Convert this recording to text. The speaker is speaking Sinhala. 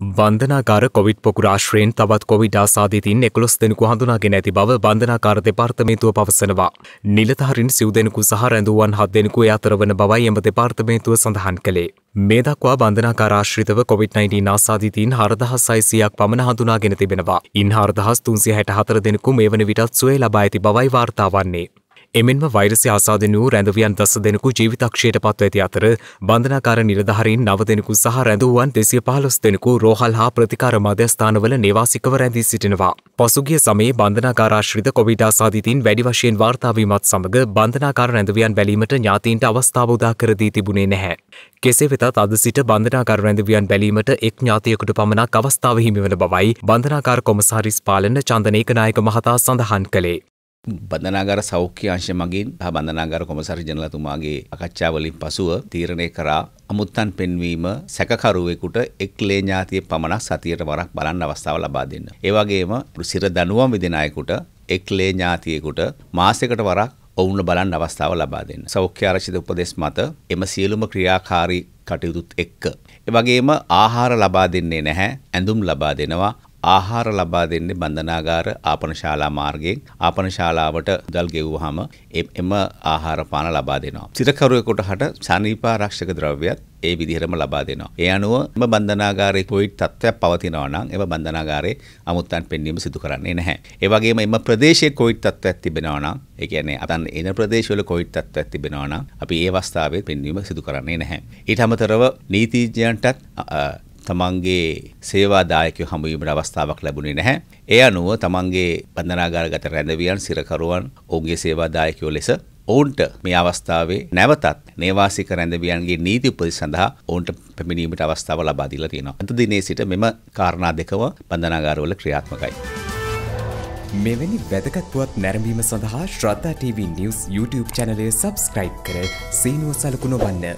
බන්ධනාකාර කොවිඩ් පොකුරාශ්‍රයෙන් තවත් කොවිඩ් ආසාධිතින් එකොළොස් දෙනෙකු හඳුනාගෙන ඇති බව බන්ධනාකාර දෙපාර්තමේතුව පවසනවා. නිලධහරින් සිව් දෙනෙකු සහ රැඳුවන් හත් දෙනෙකු අතරවන බවයි එම දෙපාර්තමේතුව සඳහන් කළේ. මේ දක්වා බන්ධනාකාරාශ්‍රිතව කොවිD-19 ආසාධිතීන් හරදහස් සයිසියක් පමණ හඳුනාගෙන තිබෙනවා. ඉන් හරදහස් තුන්සිය හැට හතර දෙනෙකු මේ වන විටත් සුවේ ලබා ඇති බවයි වාර්තාවන්නේ. එමෙන්ම වෛරසි ආසාධන වූ රැඳවියන් දස දෙනෙකු ජීවිතක්ෂයට පත්ව ඇති අතර බන්ධනාකාර නිලධහරින් නව දෙනෙකු සහ රැඳවුවන් දෙසිය පහලොස් දෙනෙකු රෝහල් හා ප්‍රතිකාර මධ්‍යස්ථානවල නිවාසිකව රැඳී සිටිනවා. පසුගිය සමයේ බන්ධනාකාරාශ්‍රිත කොවිඩ ආසාධිතීන් වැඩි වශයෙන් වාර්තාාවීමත් සමඟ බන්ධනාකාර රැඳවියන් බැලීමට ඥාතීන්ට අවස්ථාව උදා කරදී තිබුණේ නැහැ. කෙසේ වෙතත් අද සිට බන්ධනාකාර රැඳවියන් බැලීමට එක් ඥාතියකුට පමණක් අවස්ථාව හිමිවන බවයි බන්ධනාකාර කොමසාරිස් පාලන චන්දනේකනායක මහතා සඳහන් කළේ. බඳනාගාර සෞඛ්‍ය අංශය මගින් හා බඳනාගාර කොමසාරි ජනරලතුමාගේ අකච්ඡාවලින් පසුව තීරණය කරා අමුත්තන් පෙන්වීම සැකකරුවෙකුට එක්ලේ ඥාතිය පමණක් සතියට වරක් බලන්න අවස්ථාව ලබා දෙන්න. ඒ වගේම සිර දනුවම් විදෙන අයෙකුට එක්ලේ ඥාතියෙකුට මාසයකට වරක් ඔවුන්ව බලන්න අවස්ථාව ලබා දෙන්න. සෞඛ්‍ය ආරක්ෂිත උපදෙස් මත එම සියලුම ක්‍රියාකාරී කටයුතුත් එක්ක. ඒ වගේම ආහාර ලබා දෙන්නේ නැහැ, ඇඳුම් ලබා දෙනවා, ආහාර ලබා දෙන්නේ බන්ධනාගාර ආපනශාලා මාර්ගයෙන් ආපනශාලාවට දල් ගෙව්වහම එම ආහාර පාන ලබා දෙනවා. සිරකරුවෙකුට හට සනීපාරක්ෂක ද්‍රව්‍යත් ඒ විදිහටම ලබා දෙනවා. ඒ අනුව එම බන්ධනාගාරයේ කොයිට් තත්ත්වයක් පවතිනවා නම් එම බන්ධනාගාරයේ අමුත්තන් පෙන්වීම සිදු කරන්නේ නැහැ. ඒ වගේම එම ප්‍රදේශයේ කොයිට් තත්ත්වයක් තිබෙනවා නම් ඒ කියන්නේ අතන එන ප්‍රදේශවල කොයිට් තත්ත්වයක් තිබෙනවා නම් අපි ඒ අවස්ථාවේ පෙන්වීම සිදු කරන්නේ නැහැ. ඊට අමතරව නීතිඥයන්ටත් තමන්ගේ සේවාදායකයෝ හමුවීමට අවස්ථාවක් ලැබුණේ නැහැ. ඒ අනුව තමන්ගේ බන්ධනාගාරගත රැඳවියන් සිරකරුවන් ඔවුන්ගේ සේවාදායකයෝ ලෙස ඔවුන්ට මේ අවස්ථාවේ නැවතත් නේවාසික රැඳවියන්ගේ නීති උපදෙස් සඳහා ඔවුන්ට පැමිණීමට අවස්ථාව ලබා දීලා තියෙනවා. අද දිනේ සිට මෙම කාරණා දෙකම බන්ධනාගාරවල ක්‍රියාත්මකයි. මෙවැනි වැදගත් පුවත් නැරඹීම සඳහා Shraddha TV news YouTube channel එක subscribe කර සීනුව සලකුණ වන්න.